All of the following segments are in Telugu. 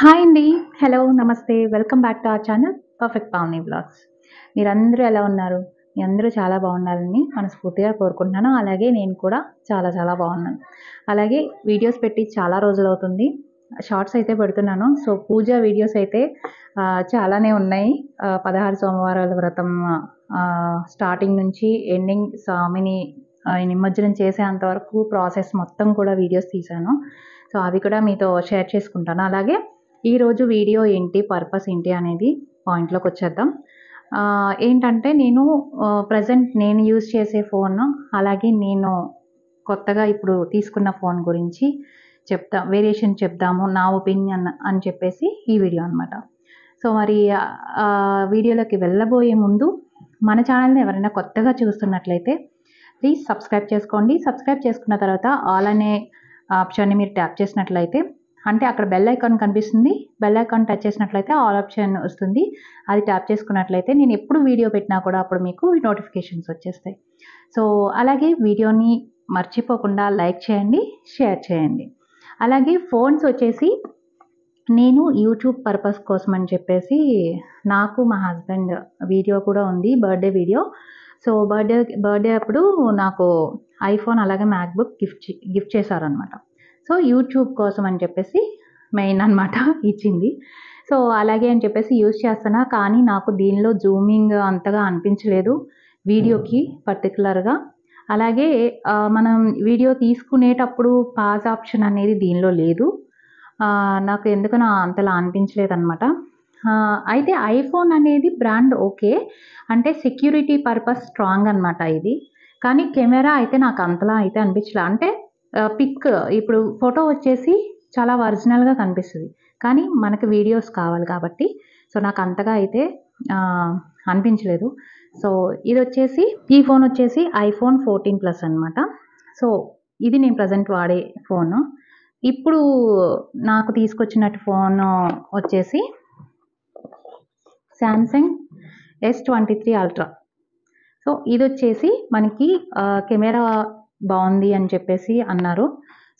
హాయ్ అండి హలో నమస్తే welcome back to our channel perfect Pavani blogs మీరందరూ ఎలా ఉన్నారు మీ అందరూ చాలా బాగున్నారని మనస్ఫూర్తిగా కోరుకుంటున్నాను అలాగే నేను కూడా చాలా చాలా బాగున్నాను అలాగే వీడియోస్ పెట్టి చాలా రోజులు అవుతుంది షార్ట్స్ అయితే పెడుతున్నాను సో పూజ వీడియోస్ అయితే చాలానే ఉన్నాయి పదహారు సోమవారాల వ్రతం స్టార్టింగ్ నుంచి ఎండింగ్ స్వామిని నిమజ్జనం చేసేంత వరకు ప్రాసెస్ మొత్తం కూడా వీడియోస్ తీశాను సో అవి కూడా మీతో షేర్ చేసుకుంటాను అలాగే ఈరోజు వీడియో ఏంటి పర్పస్ ఏంటి అనేది పాయింట్లోకి వచ్చేద్దాం ఏంటంటే నేను ప్రజెంట్ నేను యూజ్ చేసే ఫోన్ అలాగే నేను కొత్తగా ఇప్పుడు తీసుకున్న ఫోన్ గురించి చెప్తా వేరియేషన్ చెప్దాము నా ఒపీనియన్ అని చెప్పేసి ఈ వీడియో అనమాట సో మరి వీడియోలోకి వెళ్ళబోయే ముందు మన ఛానల్ని ఎవరైనా కొత్తగా చూస్తున్నట్లయితే ప్లీజ్ సబ్స్క్రైబ్ చేసుకోండి సబ్స్క్రైబ్ చేసుకున్న తర్వాత ఆల్ అనే ఆప్షన్ని మీరు ట్యాప్ చేసినట్లయితే అంటే అక్కడ బెల్ ఐకాన్ కనిపిస్తుంది బెల్ ఐకాన్ టచ్ చేసినట్లయితే ఆల్ ఆప్షన్ వస్తుంది అది ట్యాప్ చేసుకున్నట్లయితే నేను ఎప్పుడు వీడియో పెట్టినా కూడా అప్పుడు మీకు నోటిఫికేషన్స్ వచ్చేస్తాయి సో అలాగే వీడియోని మర్చిపోకుండా లైక్ చేయండి షేర్ చేయండి అలాగే ఫోన్స్ వచ్చేసి నేను యూట్యూబ్ పర్పస్ కోసం అని చెప్పేసి నాకు మా హస్బెండ్ వీడియో కూడా ఉంది birthday video so birthday birthday అప్పుడు నాకు ఐఫోన్ అలాగే మ్యాక్బుక్ గిఫ్ట్ గిఫ్ట్ చేశారనమాట సో యూట్యూబ్ కోసం అని చెప్పేసి మెయిన్ అనమాట ఇచ్చింది సో అలాగే అని చెప్పేసి యూజ్ చేస్తున్నా కానీ నాకు దీనిలో జూమింగ్ అంతగా అనిపించలేదు వీడియోకి పర్టికులర్గా అలాగే మనం వీడియో తీసుకునేటప్పుడు పాజ్ ఆప్షన్ అనేది దీనిలో లేదు నాకు ఎందుకనో అంతలా అనిపించలేదు అనమాట అయితే ఐఫోన్ అనేది బ్రాండ్ ఓకే అంటే సెక్యూరిటీ పర్పస్ స్ట్రాంగ్ అనమాట ఇది కానీ కెమెరా అయితే నాకు అంతలా అయితే అనిపించలే అంటే పిక్ ఇప్పుడు ఫోటో వచ్చేసి చాలా ఒరిజినల్గా కనిపిస్తుంది కానీ మనకి వీడియోస్ కావాలి కాబట్టి సో నాకు అంతగా అయితే అనిపించలేదు సో ఇది వచ్చేసి ఈ ఫోన్ వచ్చేసి ఐఫోన్ ఫోర్టీన్ ప్లస్ అనమాట సో ఇది నేను ప్రజెంట్ వాడే ఫోను ఇప్పుడు నాకు తీసుకొచ్చినట్టు ఫోన్ వచ్చేసి Samsung S twenty three ultra so ఇది వచ్చేసి మనకి కెమెరా బాగుంది అని చెప్పేసి అన్నారు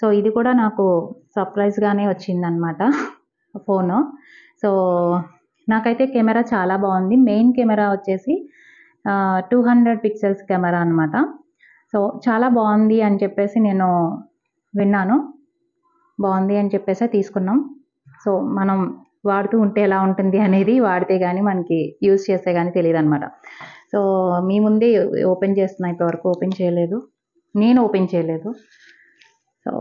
సో ఇది కూడా నాకు సర్ప్రైజ్గానే వచ్చిందనమాట ఫోను సో నాకైతే కెమెరా చాలా బాగుంది మెయిన్ కెమెరా వచ్చేసి టూ హండ్రెడ్ పిక్సెల్స్ కెమెరా అనమాట సో చాలా బాగుంది అని చెప్పేసి నేను విన్నాను బాగుంది అని చెప్పేసి తీసుకున్నాం సో మనం వాడుతూ ఉంటే ఎలా ఉంటుంది అనేది వాడితే కానీ మనకి యూజ్ చేస్తే కానీ తెలియదు అనమాట సో మీ ముందే ఓపెన్ చేస్తున్నా ఇప్పటివరకు ఓపెన్ చేయలేదు నేను ఓపెన్ చేయలేదు సో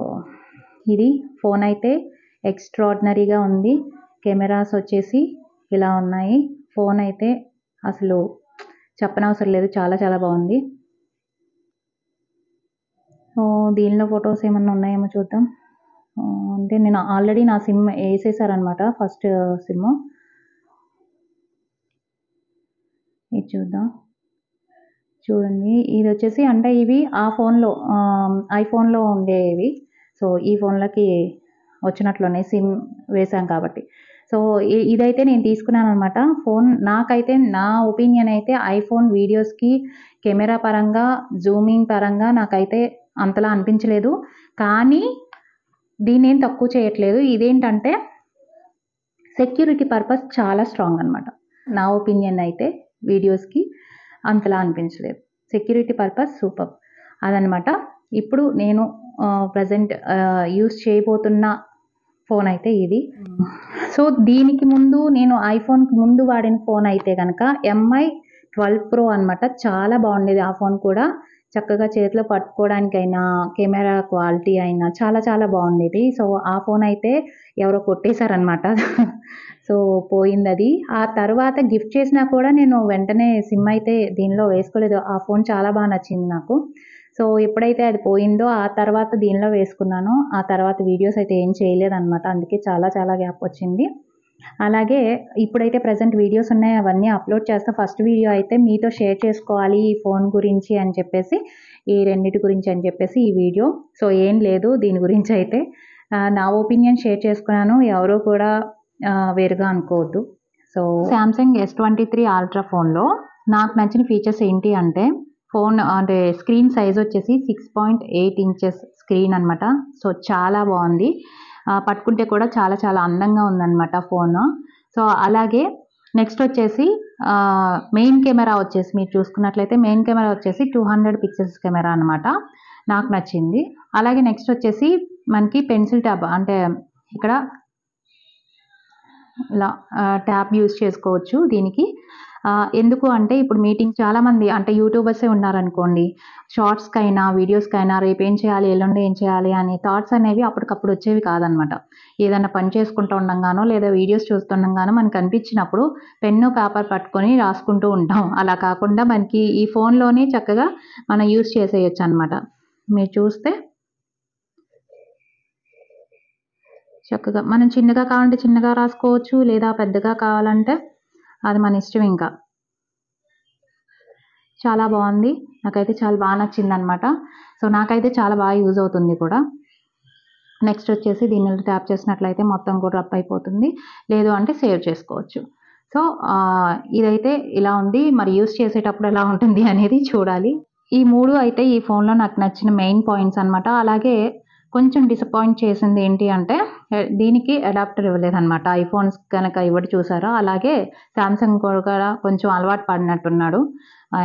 ఇది ఫోన్ అయితే ఎక్స్ట్రాడినరీగా ఉంది కెమెరాస్ వచ్చేసి ఇలా ఉన్నాయి ఫోన్ అయితే అసలు చెప్పనవసరం లేదు చాలా చాలా బాగుంది సో దీనిలో ఫొటోస్ ఏమన్నా ఉన్నాయేమో చూద్దాం అంటే నేను ఆల్రెడీ నా సిమ్ వేసేసారనమాట ఫస్ట్ సిమ్ ఇది చూద్దాం చూడండి ఇది వచ్చేసి అంటే ఇవి ఆ ఫోన్లో ఐఫోన్లో ఉండేవి సో ఈ ఫోన్లకి వచ్చినట్లునే సిమ్ వేసాం కాబట్టి సో ఇదైతే నేను తీసుకున్నాను అనమాట ఫోన్ నాకైతే నా ఒపీనియన్ అయితే ఐఫోన్ వీడియోస్కి కెమెరా పరంగా జూమింగ్ పరంగా నాకైతే అంతలా అనిపించలేదు కానీ దీన్ని ఏం తక్కువ చేయట్లేదు ఇదేంటంటే సెక్యూరిటీ పర్పస్ చాలా స్ట్రాంగ్ అనమాట నా ఒపీనియన్ అయితే వీడియోస్కి అంతలా అనిపించలేదు సెక్యూరిటీ పర్పస్ సూపర్ అదనమాట ఇప్పుడు నేను ప్రజెంట్ యూస్ చేయబోతున్న ఫోన్ అయితే ఇది సో hmm. దీనికి ముందు నేను ఐఫోన్కి ముందు వాడిన ఫోన్ అయితే కనుక ఎంఐ ట్వెల్వ్ ప్రో అనమాట చాలా బాగుండేది ఆ ఫోన్ కూడా చక్కగా చేతిలో పట్టుకోవడానికైనా కెమెరా క్వాలిటీ అయినా చాలా చాలా బాగుండేది సో ఆ ఫోన్ అయితే ఎవరో కొట్టేశారనమాట సో పోయింది అది ఆ తర్వాత గిఫ్ట్ చేసినా కూడా నేను వెంటనే సిమ్ అయితే దీనిలో వేసుకోలేదు ఆ ఫోన్ చాలా బాగా నచ్చింది నాకు సో ఎప్పుడైతే అది పోయిందో ఆ తర్వాత దీనిలో వేసుకున్నాను ఆ తర్వాత వీడియోస్ అయితే ఏం చేయలేదన్నమాట అందుకే చాలా చాలా గ్యాప్ వచ్చింది అలాగే ఇప్పుడైతే ప్రజెంట్ వీడియోస్ ఉన్నాయి అవన్నీ అప్లోడ్ చేస్తాం ఫస్ట్ వీడియో అయితే మీతో షేర్ చేసుకోవాలి ఈ ఫోన్ గురించి అని చెప్పేసి ఈ రెండింటి గురించి అని చెప్పేసి ఈ వీడియో సో ఏం లేదు దీని గురించి అయితే నా ఒపీనియన్ షేర్ చేసుకున్నాను ఎవరో కూడా వేరుగా అనుకోవద్దు so Samsung S twenty three ultra ఫోన్లో నాకు నచ్చిన ఫీచర్స్ ఏంటి అంటే ఫోన్ అంటే స్క్రీన్ సైజ్ వచ్చేసి six point eight inches screen అనమాట సో చాలా బాగుంది పట్టుకుంటే కూడా చాలా చాలా అందంగా ఉందన్నమాట ఫోన్ సో అలాగే నెక్స్ట్ వచ్చేసి మెయిన్ కెమెరా వచ్చేసి మీరు చూసుకున్నట్లయితే మెయిన్ కెమెరా వచ్చేసి టూ హండ్రెడ్ పిక్సెల్స్ కెమెరా అనమాట నాకు నచ్చింది అలాగే నెక్స్ట్ వచ్చేసి మనకి పెన్సిల్ ట్యాబ్ అంటే ఇక్కడ ఇలా ట్యాబ్ యూజ్ చేసుకోవచ్చు దీనికి ఎందుకు అంటే ఇప్పుడు మీటింగ్ చాలామంది అంటే యూట్యూబర్సే ఉన్నారనుకోండి వీడియోస్కి అయినా రేపు ఏం చేయాలి ఎల్లుండి ఏం చేయాలి అనే థాట్స్ అనేవి అప్పటికప్పుడు వచ్చేవి కాదనమాట ఏదైనా పని చేసుకుంటూ ఉండంగానో లేదా వీడియోస్ చూస్తుండగానో మనకు అనిపించినప్పుడు పెన్ను పేపర్ పట్టుకొని రాసుకుంటూ ఉంటాం అలా కాకుండా మనకి ఈ ఫోన్లోనే చక్కగా మనం యూస్ చేసేయచ్చు అనమాట మీరు చూస్తే చక్కగా మనం చిన్నగా కావాలంటే చిన్నగా రాసుకోవచ్చు లేదా పెద్దగా కావాలంటే అది మన ఇష్టం ఇంకా చాలా బాగుంది నాకైతే చాలా బాగా నచ్చింది అనమాట సో నాకైతే చాలా బాగా యూజ్ అవుతుంది కూడా నెక్స్ట్ వచ్చేసి దీన్ని ట్యాప్ చేసినట్లయితే మొత్తం కూడా రప్ అయిపోతుంది లేదు అంటే సేవ్ చేసుకోవచ్చు సో ఇదైతే ఇలా ఉంది మరి యూస్ చేసేటప్పుడు ఎలా ఉంటుంది అనేది చూడాలి ఈ మూడు అయితే ఈ ఫోన్లో నాకు నచ్చిన మెయిన్ పాయింట్స్ అనమాట అలాగే కొంచెం డిసప్పాయింట్ చేసింది ఏంటి అంటే దీనికి అడాప్టర్ ఇవ్వలేదన్నమాట ఐఫోన్స్ కనుక ఇవ్వటి చూసారో అలాగే శాంసంగ్ కూడా కొంచెం అలవాటు పడినట్టున్నాడు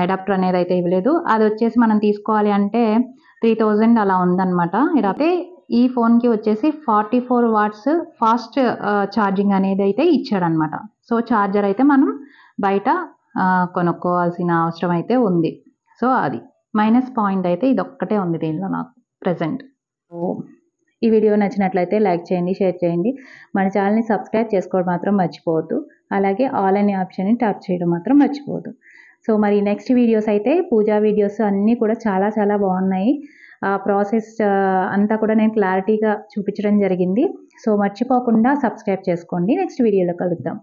అడాప్టర్ అనేది అయితే ఇవ్వలేదు అది వచ్చేసి మనం తీసుకోవాలి అంటే త్రీ థౌజండ్ అలా ఉందన్నమాట అయితే ఈ ఫోన్కి వచ్చేసి forty four watts fast charging అనేది అయితే ఇచ్చాడనమాట సో ఛార్జర్ అయితే మనం బయట కొనుక్కోవాల్సిన అవసరం అయితే ఉంది సో అది మైనస్ పాయింట్ అయితే ఇది ఒక్కటే ఉంది దీనిలో నాకు ప్రజెంట్ ఈ వీడియో నచ్చినట్లయితే లైక్ చేయండి షేర్ చేయండి మన ఛానల్ని సబ్స్క్రైబ్ చేసుకోవడం మాత్రం మర్చిపోవద్దు అలాగే ఆల్ అనే ఆప్షన్ని ట్యాప్ చేయడం మాత్రం మర్చిపోవద్దు సో మరి నెక్స్ట్ వీడియోస్ అయితే పూజా వీడియోస్ అన్నీ కూడా చాలా చాలా బాగున్నాయి ఆ ప్రాసెస్ అంతా కూడా నేను క్లారిటీగా చూపించడం జరిగింది సో మర్చిపోకుండా సబ్స్క్రైబ్ చేసుకోండి నెక్స్ట్ వీడియోలో కలుద్దాం